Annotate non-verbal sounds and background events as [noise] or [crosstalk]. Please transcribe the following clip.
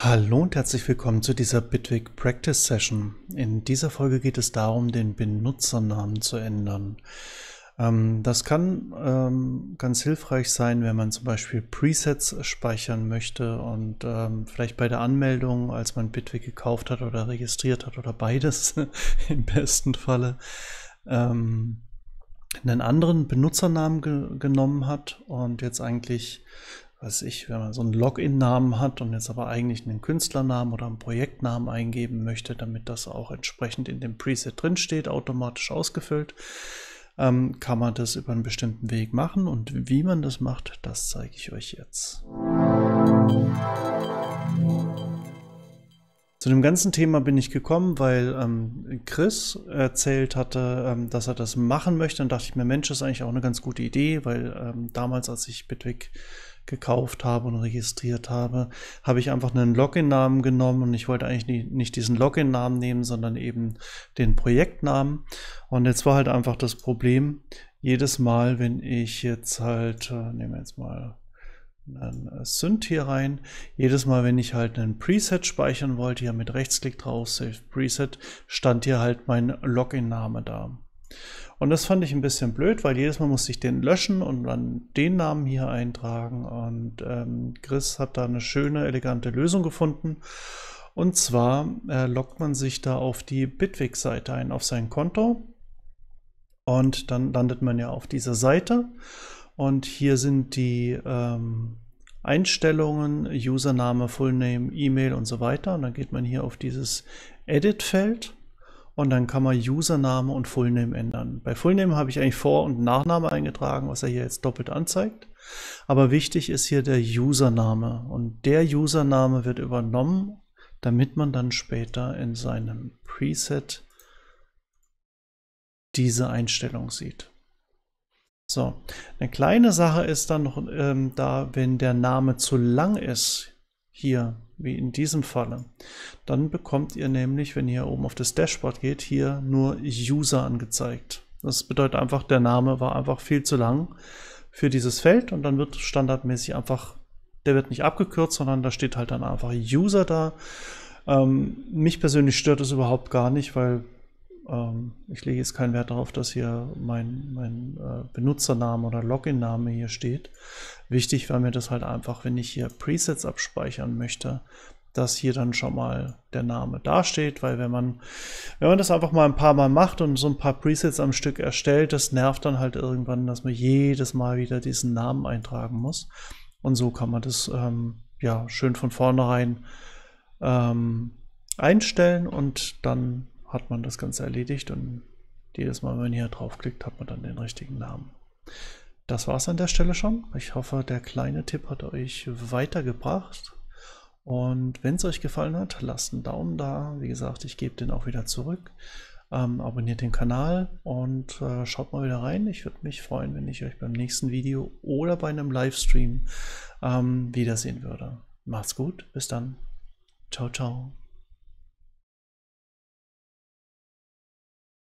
Hallo und herzlich willkommen zu dieser Bitwig Practice Session. In dieser Folge geht es darum, den Benutzernamen zu ändern. Ähm, das kann ähm, ganz hilfreich sein, wenn man zum Beispiel Presets speichern möchte und ähm, vielleicht bei der Anmeldung, als man Bitwig gekauft hat oder registriert hat oder beides [laughs] im besten Falle, einen anderen Benutzernamen ge genommen hat und jetzt eigentlich weiß ich, wenn man so einen Login-Namen hat und jetzt aber eigentlich einen Künstlernamen oder einen Projektnamen eingeben möchte, damit das auch entsprechend in dem Preset drinsteht, automatisch ausgefüllt, ähm, kann man das über einen bestimmten Weg machen. Und wie man das macht, das zeige ich euch jetzt. Zu dem ganzen Thema bin ich gekommen, weil ähm, Chris erzählt hatte, ähm, dass er das machen möchte. Und dachte ich mir, Mensch, das ist eigentlich auch eine ganz gute Idee, weil ähm, damals, als ich Bitwig gekauft habe und registriert habe, habe ich einfach einen Login-Namen genommen und ich wollte eigentlich nicht diesen Login-Namen nehmen, sondern eben den Projektnamen. Und jetzt war halt einfach das Problem, jedes Mal, wenn ich jetzt halt, äh, nehmen wir jetzt mal einen äh, Synth hier rein. Jedes Mal, wenn ich halt einen Preset speichern wollte, hier mit Rechtsklick drauf, Save Preset, stand hier halt mein Login-Name da. Und das fand ich ein bisschen blöd, weil jedes Mal musste ich den löschen und dann den Namen hier eintragen. Und ähm, Chris hat da eine schöne, elegante Lösung gefunden. Und zwar äh, loggt man sich da auf die Bitwig-Seite ein, auf sein Konto. Und dann landet man ja auf dieser Seite. Und hier sind die ähm, Einstellungen, Username, Fullname, E-Mail und so weiter. Und dann geht man hier auf dieses Edit-Feld und dann kann man Username und Fullname ändern. Bei Fullname habe ich eigentlich Vor- und Nachname eingetragen, was er hier jetzt doppelt anzeigt. Aber wichtig ist hier der Username und der Username wird übernommen, damit man dann später in seinem Preset diese Einstellung sieht. So, eine kleine Sache ist dann noch ähm, da, wenn der Name zu lang ist, hier wie in diesem Falle. Dann bekommt ihr nämlich, wenn ihr oben auf das Dashboard geht, hier nur User angezeigt. Das bedeutet einfach, der Name war einfach viel zu lang für dieses Feld und dann wird standardmäßig einfach, der wird nicht abgekürzt, sondern da steht halt dann einfach User da. Ähm, mich persönlich stört es überhaupt gar nicht, weil ähm, ich lege jetzt keinen Wert darauf, dass hier mein, mein äh, Benutzername oder Login-Name hier steht. Wichtig war mir das halt einfach, wenn ich hier Presets abspeichern möchte, dass hier dann schon mal der Name dasteht, weil wenn man, wenn man das einfach mal ein paar Mal macht und so ein paar Presets am Stück erstellt, das nervt dann halt irgendwann, dass man jedes Mal wieder diesen Namen eintragen muss. Und so kann man das ähm, ja schön von vornherein ähm, einstellen und dann hat man das Ganze erledigt und jedes Mal, wenn man hier draufklickt, hat man dann den richtigen Namen. Das war es an der Stelle schon. Ich hoffe, der kleine Tipp hat euch weitergebracht. Und wenn es euch gefallen hat, lasst einen Daumen da. Wie gesagt, ich gebe den auch wieder zurück. Ähm, abonniert den Kanal und äh, schaut mal wieder rein. Ich würde mich freuen, wenn ich euch beim nächsten Video oder bei einem Livestream ähm, wiedersehen würde. Macht's gut, bis dann. Ciao, ciao.